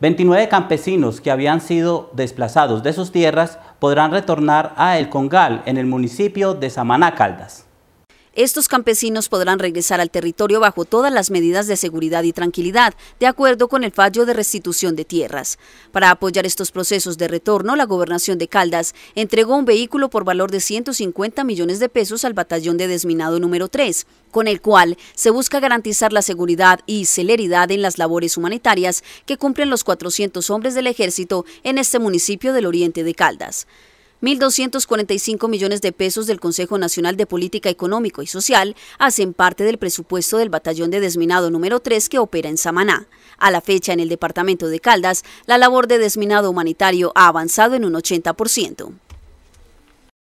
29 campesinos que habían sido desplazados de sus tierras podrán retornar a El Congal en el municipio de Samaná Caldas. Estos campesinos podrán regresar al territorio bajo todas las medidas de seguridad y tranquilidad, de acuerdo con el fallo de restitución de tierras. Para apoyar estos procesos de retorno, la gobernación de Caldas entregó un vehículo por valor de 150 millones de pesos al batallón de desminado número 3, con el cual se busca garantizar la seguridad y celeridad en las labores humanitarias que cumplen los 400 hombres del ejército en este municipio del oriente de Caldas. 1.245 millones de pesos del Consejo Nacional de Política Económico y Social hacen parte del presupuesto del Batallón de Desminado número 3 que opera en Samaná. A la fecha, en el departamento de Caldas, la labor de desminado humanitario ha avanzado en un 80%.